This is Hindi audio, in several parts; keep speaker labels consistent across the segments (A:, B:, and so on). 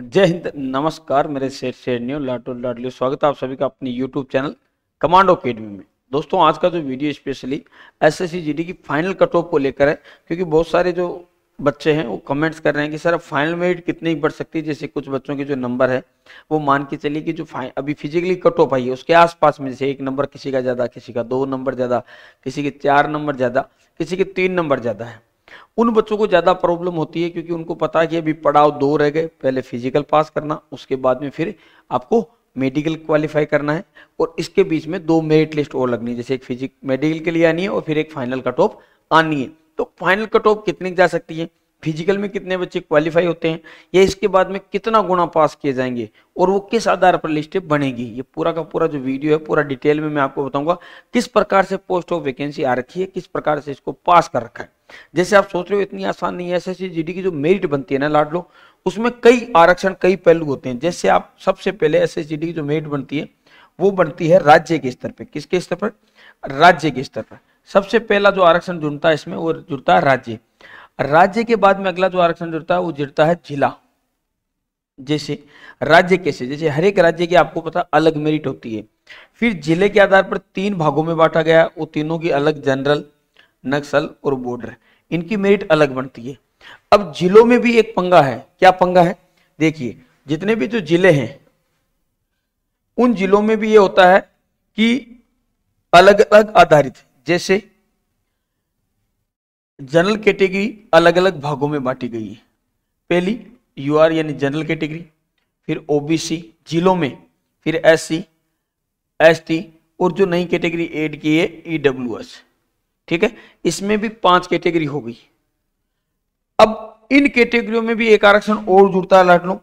A: जय हिंद नमस्कार मेरे सेठ शेर न्यू लाटो लाडली स्वागत है आप सभी का अपने यूट्यूब चैनल कमांडो अकेडमी में दोस्तों आज का जो वीडियो स्पेशली एस एस की फाइनल कट ऑफ को लेकर है क्योंकि बहुत सारे जो बच्चे हैं वो कमेंट्स कर रहे हैं कि सर फाइनल मेरिट कितनी बढ़ सकती है जैसे कुछ बच्चों के जो नंबर है वो मान के चलिए कि जो अभी फिजिकली कट ऑफ आई है उसके आसपास में जैसे एक नंबर किसी का ज़्यादा किसी का दो नंबर ज़्यादा किसी के चार नंबर ज़्यादा किसी के तीन नंबर ज़्यादा है उन बच्चों को ज़्यादा प्रॉब्लम होती है क्योंकि उनको पता है कि अभी पढ़ाओ दो रह गए पहले फिजिकल पास करना उसके बाद में फिर आपको मेडिकल क्वालिफाई करना है और इसके बीच में दो मेरिट लिस्ट और लगनी है जैसे एक फिजिक मेडिकल के लिए आनी है और फिर एक फाइनल कट ऑफ आनी है तो फाइनल कट ऑफ कितनी जा सकती है फिजिकल में कितने बच्चे क्वालिफाई होते हैं या इसके बाद में कितना गुणा पास किए जाएंगे और वो किस आधार पर लिस्ट बनेगी ये पूरा का पूरा जो वीडियो है पूरा डिटेल में मैं आपको बताऊंगा किस प्रकार से पोस्ट ऑफ वैकेंसी आ रखी है किस प्रकार से इसको पास कर रखा है जैसे आप सोच रहे हो इतनी आसान नहीं है एस एस की जो मेरिट बनती है ना लाडलो उसमें कई आरक्षण कई पहलू होते हैं जैसे आप सबसे पहले एस एस की जो मेरिट बनती है वो बनती है राज्य के स्तर पर किसके स्तर पर राज्य के स्तर पर सबसे पहला जो आरक्षण जुड़ता है इसमें वो जुड़ता है राज्य राज्य के बाद में अगला जो आरक्षण जुड़ता है वो जुड़ता है जिला जैसे राज्य कैसे जैसे हर एक राज्य की आपको पता अलग मेरिट होती है फिर जिले के आधार पर तीन भागों में बांटा गया वो तीनों की अलग जनरल नक्सल और बॉर्डर इनकी मेरिट अलग बनती है अब जिलों में भी एक पंगा है क्या पंगा है देखिए जितने भी जो जिले हैं उन जिलों में भी ये होता है कि अलग अलग आधारित जैसे जनरल कैटेगरी अलग अलग भागों में बांटी गई है पहली यू आर यानी जनरल कैटेगरी फिर ओबीसी जिलों में फिर एससी एसटी और जो नई कैटेगरी एड की है ईडब्ल्यूएस e ठीक है इसमें भी पांच कैटेगरी हो गई अब इन कैटेगरियों में भी एक आरक्षण और जुड़ता है लाट लो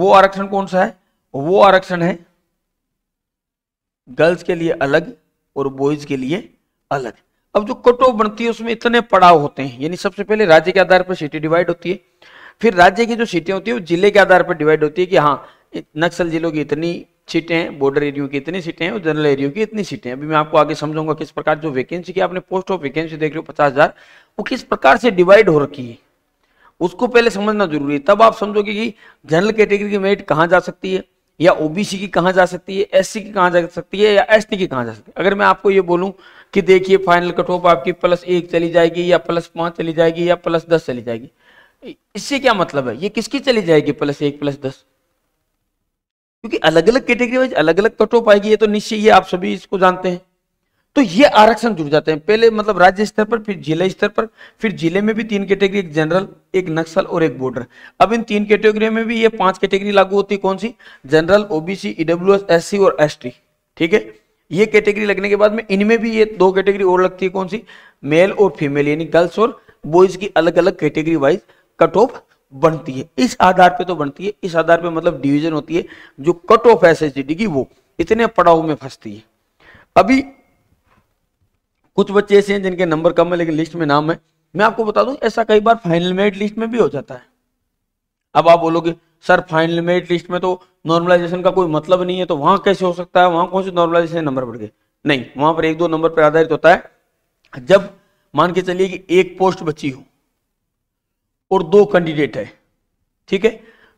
A: वो आरक्षण कौन सा है वो आरक्षण है गर्ल्स के लिए अलग और बॉयज के लिए अलग अब जो कटो बनती है उसमें इतने पड़ाव होते हैं यानी सबसे पहले राज्य के आधार पर सीटी डिवाइड होती है फिर राज्य की जो सीटें होती है वो जिले के आधार पर डिवाइड होती है कि हाँ नक्सल जिलों की इतनी सीटें हैं बॉर्डर एरियो की इतनी सीटें हैं और जनरल एरियो की इतनी सीटें हैं अभी मैं आपको आगे समझूंगा किस प्रकार जो वैकेंसी की आपने पोस्ट ऑफ वैकेंसी देख रहे हो पचास हजार वो किस प्रकार से डिवाइड हो रखी है उसको पहले समझना जरूरी है तब आप समझोगे कि जनरल कैटेगरी की मेरिट कहाँ जा सकती है या ओबीसी की कहां जा सकती है एससी की कहा जा सकती है या एसटी की कहा जा सकती है अगर मैं आपको ये बोलूँ कि देखिए फाइनल कट ऑफ आपकी प्लस एक चली जाएगी या प्लस पांच चली जाएगी या प्लस दस चली जाएगी इससे क्या मतलब है ये किसकी चली जाएगी प्लस एक प्लस दस क्योंकि अलग अलग कैटेगरी वाइज अलग अलग कट ऑफ आएगी ये तो निश्चय ये आप सभी इसको जानते हैं तो ये आरक्षण जुड़ जाते हैं पहले मतलब राज्य स्तर पर फिर जिला स्तर पर फिर जिले में भी तीन कैटेगरी एक जनरल एक नक्सल और एक बॉर्डर अब इन तीन कैटेगरी में भी ये पांच कैटेगरी लागू होती है कौन सी जनरल ओबीसी ईडब्ल्यू एस और एस ठीक है ये कैटेगरी लगने के बाद में इनमें भी ये दो कैटेगरी और लगती है कौन सी मेल और फीमेल यानी गर्ल्स और बॉयज की अलग अलग कैटेगरी वाइज कट ऑफ बनती है इस आधार पे तो बनती है इस आधार पे मतलब डिवीजन होती है जो कट ऑफ एस की वो इतने पड़ाव में फंसती है अभी कुछ बच्चे ऐसे हैं जिनके नंबर कम है लेकिन लिस्ट में नाम है मैं आपको बता दूं ऐसा कई बार फाइनल मेरिट लिस्ट में भी हो जाता है अब आप बोलोगे सर फाइनल मेरिट लिस्ट में तो नॉर्मलाइजेशन का कोई मतलब नहीं है तो वहां कैसे हो सकता है वहां कौन से नॉर्मलाइजेशन नंबर बढ़ गए नहीं वहां पर एक दो नंबर पर आधारित होता है जब मान के चलिए कि एक पोस्ट बची हो और दो कैंडिडेट है ठीक है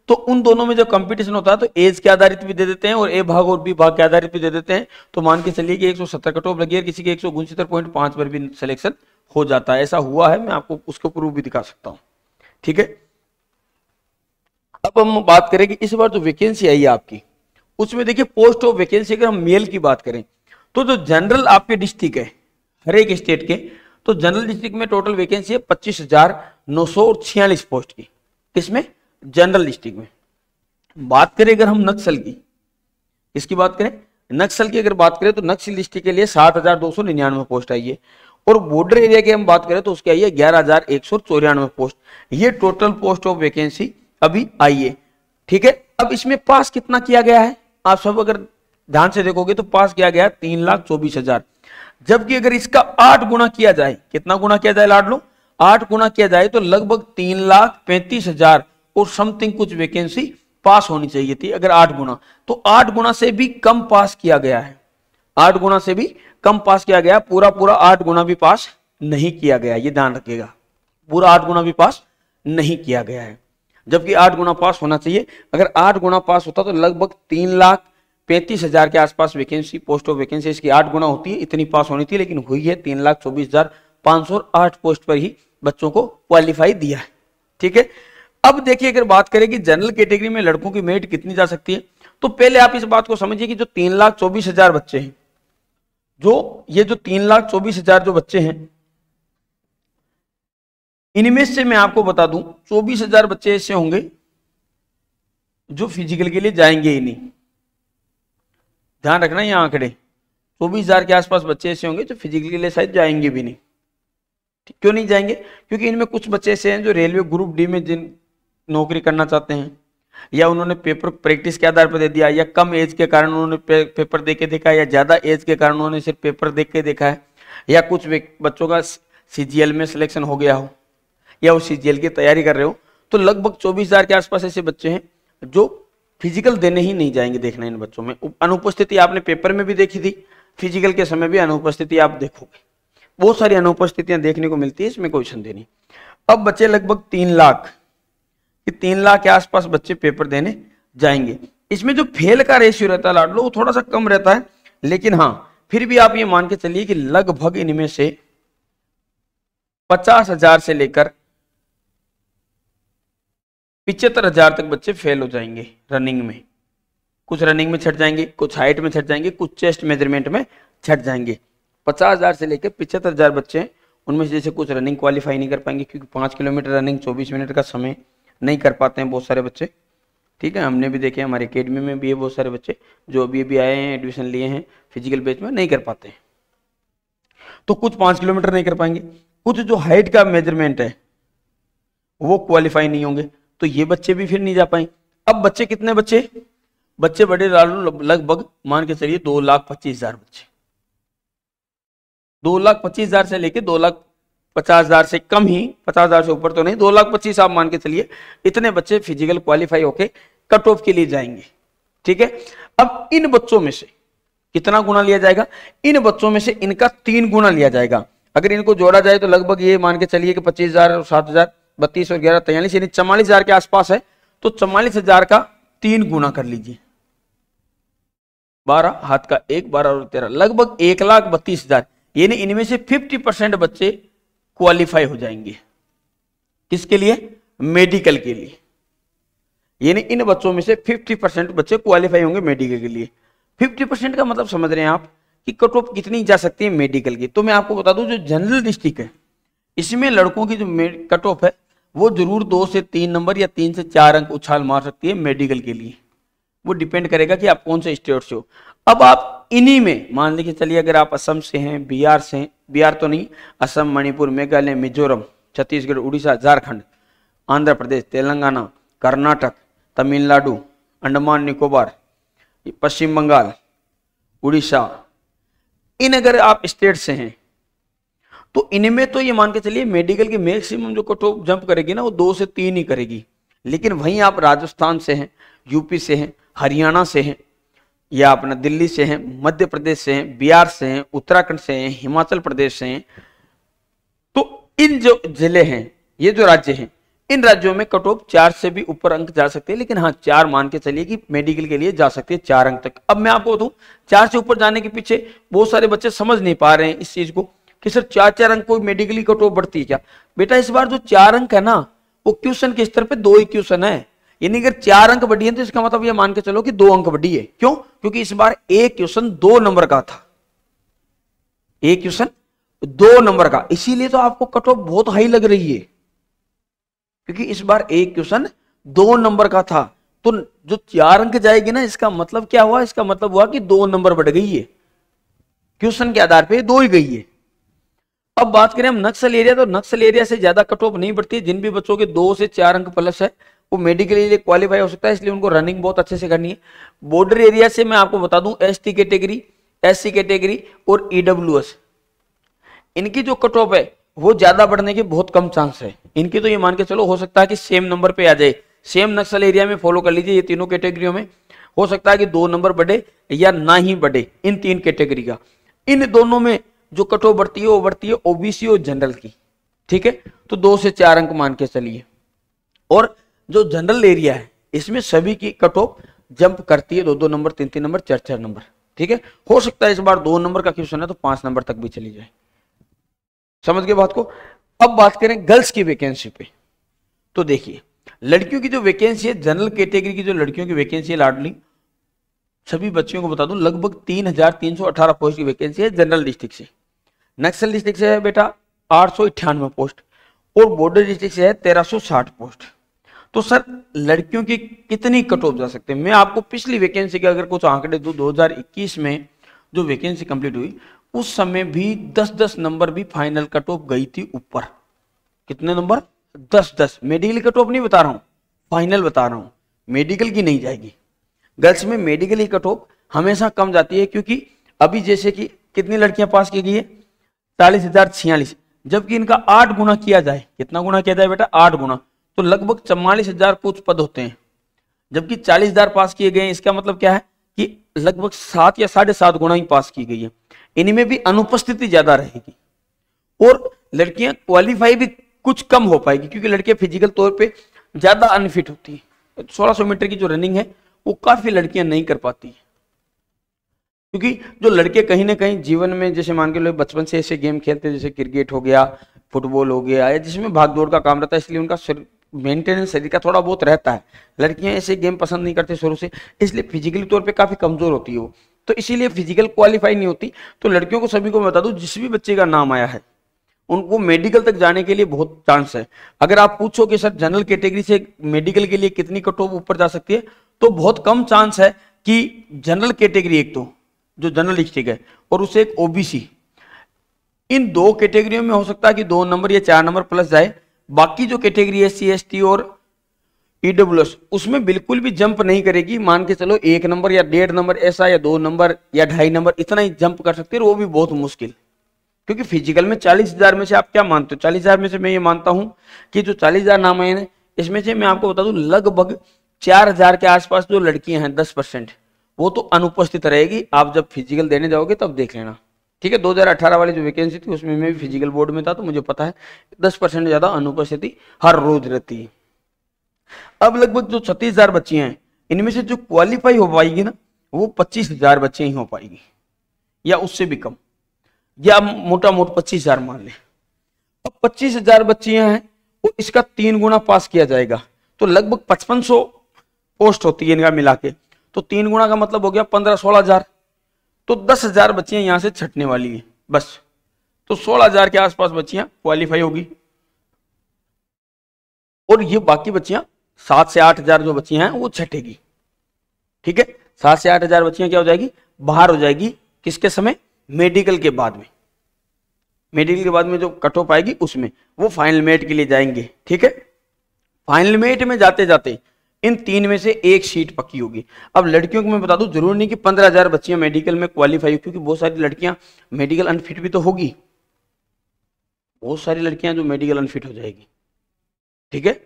A: तो उन दोनों में जब कंपटीशन होता है तो एज के आधारित भी दे देते हैं और ए भाग और बी भाग के आधारित भी दे देते हैं तो मान के चलिए कि 170 कट ऑफ लगी है किसी के एक पॉइंट पांच पर भी सिलेक्शन हो जाता है ऐसा हुआ है मैं आपको उसको प्रूफ भी दिखा सकता हूं ठीक है अब हम बात करें कि इस बार जो वैकेंसी आई है आपकी उसमें देखिए पोस्ट ऑफ वैकेंसी अगर हम मेल की बात करें तो जो जनरल आपके डिस्ट्रिक्ट है हर एक स्टेट के तो जनरल डिस्ट्रिक्ट में टोटल वैकेंसी है पच्चीस हजार नौ सौ छियालीस पोस्ट की किसमें जनरल डिस्ट्रिक्ट में बात करें अगर हम नक्सल की इसकी बात करें नक्सल की अगर बात करें तो नक्सल डिस्ट्रिक्ट के लिए सात हजार दो सौ निन्यानवे पोस्ट आई है और बॉर्डर एरिया की हम बात करें तो उसके आई है ग्यारह हजार एक सौ चौरानवे पोस्ट ये टोटल पोस्ट ऑफ वैकेंसी अभी आई है ठीक है अब इसमें पास कितना किया गया है आप सब अगर ध्यान से देखोगे तो पास किया गया तीन लाख चौबीस हजार जबकि अगर इसका आठ गुना किया जाए कितना गुना किया जाए लाड लो आठ गुना किया जाए तो लगभग तीन लाख पैंतीस हजार और समथिंग कुछ वैकेंसी पास होनी चाहिए थी अगर आठ गुना तो आठ गुना से भी कम पास किया गया है आठ गुना से भी कम पास किया गया पूरा पूरा आठ गुना भी पास नहीं किया गया ये ध्यान रखिएगा पूरा आठ गुना भी पास नहीं किया गया है जबकि आठ गुना पास होना चाहिए अगर आठ गुना पास होता तो लगभग तीन लाख पैंतीस हजार के आसपास वैकेंसी पोस्ट ऑफ वैकेंसी इसकी आठ गुना होती है इतनी पास होनी थी लेकिन हुई है तीन लाख चौबीस हजार पांच सौ आठ पोस्ट पर ही बच्चों को क्वालिफाई दिया है ठीक है अब देखिए अगर बात करें कि जनरल कैटेगरी में लड़कों की मेरिट कितनी जा सकती है तो पहले आप इस बात को समझिए कि जो तीन लाख चौबीस हजार बच्चे हैं जो ये जो तीन लाख चौबीस हजार जो बच्चे हैं इनमें से मैं आपको बता दूं चौबीस हजार बच्चे ऐसे होंगे जो फिजिकल के लिए जाएंगे ही नहीं ध्यान रखना यहां आंकड़े चौबीस हजार के आसपास बच्चे ऐसे होंगे जो फिजिकल के लिए शायद जाएंगे भी नहीं क्यों नहीं जाएंगे क्योंकि इनमें कुछ बच्चे ऐसे हैं जो रेलवे ग्रुप डी में जिन नौकरी करना चाहते हैं या उन्होंने पेपर प्रैक्टिस के आधार पर दे दिया या कम एज के कारण उन्होंने पे, पेपर दे के देखा या ज़्यादा एज के कारण उन्होंने सिर्फ पेपर दे के देखा है या कुछ बच्चों का सी में सिलेक्शन हो गया हो या वो सी की तैयारी कर रहे हो तो लगभग चौबीस हज़ार के आसपास ऐसे बच्चे हैं जो फिजिकल देने ही नहीं जाएंगे देखना इन बच्चों में अनुपस्थिति आपने पेपर में भी देखी थी फिजिकल के समय भी अनुपस्थिति आप देखोगे बहुत सारी अनुपस्थितियां देखने को मिलती है इसमें कोई संदेह नहीं अब बच्चे लगभग तीन लाख कि तीन लाख के आसपास बच्चे पेपर देने जाएंगे इसमें जो फेल का रेशियो रहता है लाडलो वो थोड़ा सा कम रहता है लेकिन हाँ फिर भी आप ये मान के चलिए कि लगभग इनमें से पचास हजार से लेकर पिचहत्तर हजार तक बच्चे फेल हो जाएंगे रनिंग में कुछ रनिंग में छट जाएंगे कुछ हाइट में छट जाएंगे कुछ चेस्ट मेजरमेंट में छट जाएंगे पचास हजार से लेकर पिचहत्तर हजार बच्चे उनमें से जैसे कुछ रनिंग क्वालिफाई नहीं कर पाएंगे क्योंकि पांच किलोमीटर रनिंग चौबीस मिनट का समय नहीं कर पाते हैं बहुत सारे बच्चे ठीक है हमने भी देखे हमारी अकेडमी में भी है बहुत सारे बच्चे जो अभी अभी आए हैं एडमिशन लिए हैं फिजिकल बेच में नहीं कर पाते हैं तो कुछ पांच किलोमीटर नहीं कर पाएंगे कुछ जो हाइट का मेजरमेंट है वो क्वालिफाई नहीं होंगे तो ये बच्चे भी फिर नहीं जा पाएंगे अब बच्चे कितने बच्चे बच्चे बड़े लालू लगभग मान के चलिए दो लाख पच्चीस हजार बच्चे दो लाख पच्चीस हजार से लेके दो लाख पचास हज़ार से कम ही पचास हज़ार से ऊपर तो नहीं दो लाख पच्चीस आप मान के चलिए इतने बच्चे फिजिकल क्वालिफाई होके कट ऑफ के लिए जाएंगे ठीक है अब इन बच्चों में से कितना गुना लिया जाएगा इन बच्चों में से इनका तीन गुना लिया जाएगा अगर इनको जोड़ा जाए तो लगभग ये मान के चलिए कि पच्चीस हजार और सात हजार बत्तीस और ग्यारह तैयलीस यानी चवालीस हजार के आसपास है तो चवालीस हजार का तीन गुना कर लीजिए बारह हाथ का एक बारह और तेरह लगभग एक लाख बत्तीस हजार यानी इनमें से फिफ्टी परसेंट बच्चे क्वालिफाई हो जाएंगे किसके लिए मेडिकल के लिए यानी इन बच्चों में से 50 परसेंट बच्चे क्वालिफाई होंगे मेडिकल के लिए 50 परसेंट का मतलब समझ रहे हैं आप कि कट ऑफ कितनी जा सकती है मेडिकल की तो मैं आपको बता दूं जो जनरल डिस्ट्रिक्ट है इसमें लड़कों की जो कट ऑफ है वो जरूर दो से तीन नंबर या तीन से चार अंक उछाल मार सकती है मेडिकल के लिए वो डिपेंड करेगा कि आप कौन से स्टेट से हो अब आप इन्हीं में मान लीजिए चलिए अगर आप असम से हैं बिहार से हैं बिहार तो नहीं असम मणिपुर मेघालय मिजोरम छत्तीसगढ़ उड़ीसा झारखंड आंध्र प्रदेश तेलंगाना कर्नाटक तमिलनाडु अंडमान निकोबार पश्चिम बंगाल उड़ीसा इन अगर आप स्टेट से हैं तो इनमें तो ये मान के चलिए मेडिकल की मैक्सिमम जो कटो जंप करेगी ना वो दो से तीन ही करेगी लेकिन वहीं आप राजस्थान से हैं यूपी से हैं हरियाणा से हैं या अपना दिल्ली से हैं मध्य प्रदेश से हैं बिहार से हैं उत्तराखंड से हैं हिमाचल प्रदेश से हैं तो इन जो जिले हैं ये जो राज्य हैं इन राज्यों में कट ऑफ चार से भी ऊपर अंक जा सकते हैं लेकिन हाँ चार मान के चलिए कि मेडिकल के लिए जा सकते हैं चार अंक तक अब मैं आपको बताऊँ चार से ऊपर जाने के पीछे बहुत सारे बच्चे समझ नहीं पा रहे हैं इस चीज को कि सर चार चार अंक कोई मेडिकली कट ऑफ बढ़ती है क्या बेटा इस बार जो चार अंक है ना वो क्वेश्चन के स्तर पर दो ही क्वेश्चन है यानी अगर चार अंक बढ़ी है तो इसका मतलब ये मान के चलो कि दो अंक बढ़ी है क्यों क्योंकि इस बार एक क्वेश्चन दो नंबर का था एक क्वेश्चन दो नंबर का इसीलिए तो आपको कट ऑफ बहुत हाई लग रही है क्योंकि इस बार एक क्वेश्चन दो नंबर का था तो जो चार अंक जाएगी ना इसका मतलब क्या हुआ इसका मतलब हुआ कि दो नंबर बढ़ गई है क्वेश्चन के आधार पे दो ही गई है अब बात करें हम नक्सल एरिया तो नक्सल एरिया से ज्यादा कट ऑफ नहीं बढ़ती जिन भी बच्चों के दो से चार अंक प्लस है वो मेडिकली लिए क्वालिफाई हो सकता है इसलिए उनको रनिंग बहुत अच्छे से करनी है बॉर्डर एरिया से मैं आपको बता दूं S T category S C category और ईडब्ल्यू e एस इनकी जो कट ऑफ है वो ज्यादा बढ़ने के बहुत कम चांस है इनकी तो ये मान के चलो हो सकता है कि सेम नंबर पे आ जाए सेम नक्सल एरिया में फॉलो कर लीजिए ये तीनों कैटेगरियों में हो सकता है कि दो नंबर बढ़े या ना ही बढ़े इन तीन कैटेगरी का इन दोनों में जो कट ऑफ बढ़ती है वो बढ़ती है ओबीसी और जनरल की ठीक है तो दो से चार अंक मान के चलिए और जो जनरल एरिया है इसमें सभी की कट ऑफ जंप करती है दो दो नंबर तीन तीन नंबर चार चार नंबर ठीक है हो सकता है इस बार दो नंबर का क्वेश्चन है तो पांच नंबर तक भी चली जाए समझ गए बात को अब बात करें गर्ल्स की वैकेंसी पे तो देखिए लड़कियों की जो वैकेंसी है जनरल कैटेगरी की जो लड़कियों की वैकेंसी है लाडली सभी बच्चियों को बता दूं लगभग तीन हजार तीन सौ अठारह पोस्ट की वैकेंसी है जनरल डिस्ट्रिक्ट से नक्सल डिस्ट्रिक्ट से है बेटा आठ सौ इक्यानवे पोस्ट और बॉर्डर डिस्ट्रिक्ट से है तेरह सौ साठ पोस्ट तो सर लड़कियों की कितनी कट ऑफ जा सकते हैं मैं आपको पिछली वैकेंसी के अगर कुछ आंकड़े हजार 2021 में जो वैकेंसी कंप्लीट हुई उस समय भी 10-10 नंबर भी फाइनल कट ऑफ गई थी ऊपर कितने नंबर 10-10 मेडिकल कट ऑफ नहीं बता रहा हूं फाइनल बता रहा हूं मेडिकल की नहीं जाएगी गर्ल्स में मेडिकल ही कट ऑफ हमेशा कम जाती है क्योंकि अभी जैसे कि कितनी लड़कियां पास की गई है चालीस हजार छियालीस जबकि इनका आठ गुना किया जाए कितना गुना किया जाए बेटा आठ गुना तो लगभग चौवालीस हजार कुछ पद होते हैं जबकि चालीस हजार पास किए गए इसका मतलब क्या है कि लगभग सात या साढ़े सात गुणा ही पास की गई है इनमें भी अनुपस्थिति ज्यादा रहेगी और लड़कियां क्वालिफाई भी कुछ कम हो पाएगी क्योंकि लड़कियां फिजिकल तौर पर ज्यादा अनफिट होती है सौ मीटर की जो रनिंग है वो काफी लड़कियां नहीं कर पाती है क्योंकि जो लड़के कहीं ना कहीं जीवन में जैसे मान के लो बचपन से ऐसे गेम खेलते हैं जैसे क्रिकेट हो गया फुटबॉल हो गया या जिसमें भाग दौड़ का काम रहता है इसलिए उनका शरीर मेंटेनेंस शरीर का थोड़ा बहुत रहता है लड़कियां ऐसे गेम पसंद नहीं करती शुरू से इसलिए फिजिकली तौर पे काफ़ी कमज़ोर होती है वो तो इसीलिए फिजिकल क्वालिफाई नहीं होती तो लड़कियों को सभी को मैं बता दूं जिस भी बच्चे का नाम आया है उनको मेडिकल तक जाने के लिए बहुत चांस है अगर आप पूछो कि सर जनरल कैटेगरी से मेडिकल के लिए कितनी कट ऑफ ऊपर जा सकती है तो बहुत कम चांस है कि जनरल कैटेगरी एक तो जो जनरल डिस्ट्रिक्ट है और उसे एक ओबीसी इन दो कैटेगरियों में हो सकता है कि दो नंबर या चार नंबर प्लस जाए बाकी जो कैटेगरी है सी एस टी और ईडब्ल्यू e उसमें बिल्कुल भी जंप नहीं करेगी मान के चलो एक नंबर या डेढ़ नंबर ऐसा या दो नंबर या ढाई नंबर इतना ही जंप कर सकते है वो भी बहुत मुश्किल क्योंकि फिजिकल में चालीस हजार में से आप क्या मानते हो चालीस हजार में से मैं ये मानता हूं कि जो चालीस हजार नाम है इसमें से मैं आपको बता दू लगभग चार हजार के आसपास जो लड़कियां हैं दस परसेंट वो तो अनुपस्थित रहेगी आप जब फिजिकल देने जाओगे तब देख लेना ठीक है 2018 वाली जो वैकेंसी थी उसमें मैं भी फिजिकल बोर्ड में था तो मुझे पता है 10 परसेंट ज्यादा अनुपस्थिति हर रोज रहती है अब लगभग जो छत्तीस हजार बच्चियां हैं इनमें से जो क्वालिफाई हो पाएगी ना वो पच्चीस हजार बच्चे ही हो पाएगी या उससे भी कम या मोटा मोटा पच्चीस हजार मान लें अब पच्चीस हजार बच्चियां हैं और इसका तीन गुना पास किया जाएगा तो लगभग पचपन सौ पोस्ट होती है इनका मिला के तो तीन गुना का मतलब हो गया पंद्रह सोलह हजार तो दस हजार बच्चियां यहां से छटने वाली है बस तो सोलह हजार के आसपास बच्चियां क्वालिफाई होगी और ये बाकी बच्चियां सात से आठ हजार जो बच्चियां हैं वो छटेगी ठीक है सात से आठ हजार बच्चियां क्या हो जाएगी बाहर हो जाएगी किसके समय मेडिकल के बाद में मेडिकल के बाद में जो कट ऑफ आएगी उसमें वो फाइनल मेट के लिए जाएंगे ठीक है फाइनल मेट में जाते जाते इन तीन में से एक सीट पक्की होगी अब लड़कियों को मैं बता दूं जरूर नहीं कि पंद्रह हजार बच्चियां मेडिकल में क्वालिफाई क्योंकि बहुत सारी लड़कियां मेडिकल अनफिट भी तो होगी बहुत सारी लड़कियां जो मेडिकल अनफिट हो जाएगी ठीक है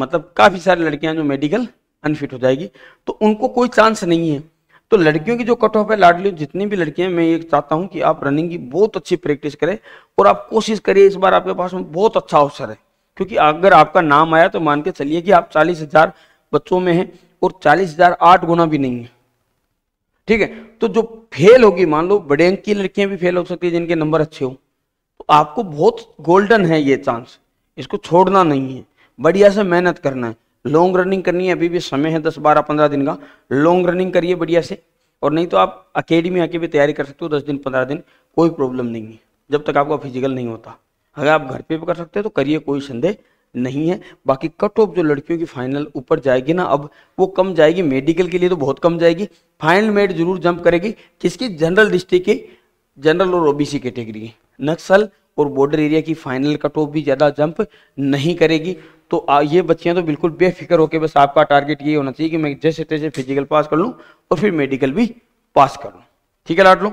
A: मतलब काफी सारी लड़कियां जो मेडिकल अनफिट हो जाएगी तो उनको कोई चांस नहीं है तो लड़कियों की जो कट ऑफ है लाडली जितनी भी लड़कियां मैं ये चाहता हूं कि आप रनिंग की बहुत अच्छी प्रैक्टिस करें और आप कोशिश करिए इस बार आपके पास में बहुत अच्छा अवसर है क्योंकि अगर आपका नाम आया तो मान के चलिए कि आप चालीस हजार बच्चों में है और चालीस हजार आठ गुना भी नहीं है ठीक है तो जो फेल होगी मान लो बड़े अंक की लड़कियां भी फेल हो सकती है जिनके नंबर अच्छे हो तो आपको बहुत गोल्डन है ये चांस इसको छोड़ना नहीं है बढ़िया से मेहनत करना है लॉन्ग रनिंग करनी है अभी भी समय है दस बारह पंद्रह दिन का लॉन्ग रनिंग करिए बढ़िया से और नहीं तो आप अकेडमी आके भी तैयारी कर सकते हो दस दिन पंद्रह दिन कोई प्रॉब्लम नहीं है जब तक आपका फिजिकल नहीं होता अगर आप घर पे भी कर सकते हो तो करिए कोई संदेह नहीं है बाकी कट ऑफ जो लड़कियों की फाइनल ऊपर जाएगी ना अब वो कम जाएगी मेडिकल के लिए तो बहुत कम जाएगी फाइनल मेड जरूर जंप करेगी किसकी जनरल डिस्ट्रिक्ट की जनरल और ओबीसी कैटेगरी की नक्सल और बॉर्डर एरिया की फाइनल कट ऑफ भी ज़्यादा जंप नहीं करेगी तो आ, ये बच्चियाँ तो बिल्कुल बेफिक्र होकर बस आपका टारगेट ये होना चाहिए कि मैं जैसे तैसे फिजिकल पास कर लूँ और फिर मेडिकल भी पास कर लूँ ठीक है लाट लो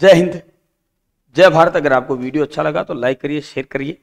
A: जय हिंद जय भारत अगर आपको वीडियो अच्छा लगा तो लाइक करिए शेयर करिए